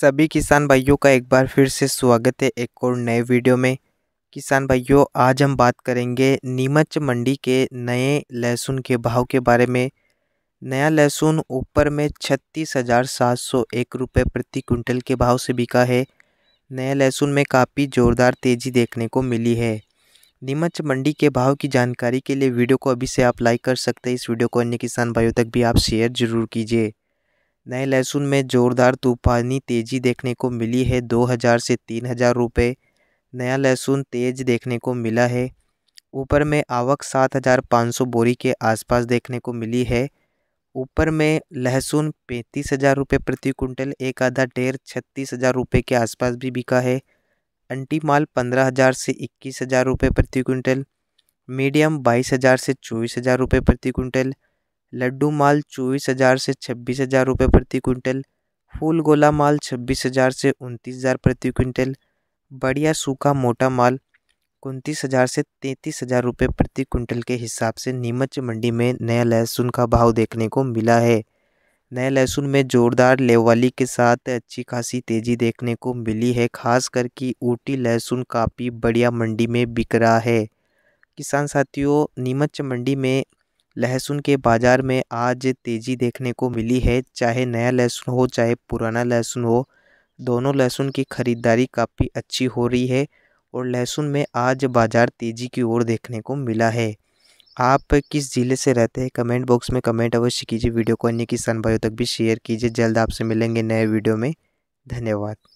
सभी किसान भाइयों का एक बार फिर से स्वागत है एक और नए वीडियो में किसान भाइयों आज हम बात करेंगे नीमच मंडी के नए लहसुन के भाव के बारे में नया लहसुन ऊपर में छत्तीस हज़ार सात सौ एक रुपये प्रति क्विंटल के भाव से बिका है नया लहसुन में काफ़ी ज़ोरदार तेज़ी देखने को मिली है नीमच मंडी के भाव की जानकारी के लिए वीडियो को अभी से आप लाइक कर सकते हैं इस वीडियो को अन्य किसान भाइयों तक भी आप शेयर ज़रूर कीजिए नए लहसुन में जोरदार तूफानी तेज़ी देखने को मिली है दो हज़ार से तीन हज़ार रुपये नया लहसुन तेज़ देखने को मिला है ऊपर में आवक सात हज़ार पाँच सौ बोरी के आसपास देखने को मिली है ऊपर में लहसुन पैंतीस हज़ार रुपये प्रति कुंटल एक आधा ढेर छत्तीस हज़ार रुपये के आसपास भी बिका है अंटी माल पंद्रह हज़ार से इक्कीस हज़ार रुपये प्रति कुंटल मीडियम बाईस हज़ार से चौबीस हज़ार रुपये प्रति कुंटल लड्डू माल चौबीस हज़ार से छब्बीस हज़ार रुपये प्रति क्विंटल फूल गोला माल छब्बीस हज़ार से उनतीस हज़ार प्रति क्विंटल बढ़िया सूखा मोटा माल उनतीस हज़ार से तैंतीस हज़ार रुपये प्रति क्विंटल के हिसाब से नीमच मंडी में नया लहसुन का भाव देखने को मिला है नए लहसुन में जोरदार लेवाली के साथ अच्छी खासी तेज़ी देखने को मिली है खास कर कि ऊटी लहसुन काफ़ी बढ़िया मंडी में बिक रहा है किसान साथियों नीमच मंडी में लहसुन के बाज़ार में आज तेज़ी देखने को मिली है चाहे नया लहसुन हो चाहे पुराना लहसुन हो दोनों लहसुन की ख़रीदारी काफ़ी अच्छी हो रही है और लहसुन में आज बाज़ार तेज़ी की ओर देखने को मिला है आप किस ज़िले से रहते हैं कमेंट बॉक्स में कमेंट अवश्य कीजिए वीडियो को अन्य किसान भाइयों तक भी शेयर कीजिए जल्द आपसे मिलेंगे नए वीडियो में धन्यवाद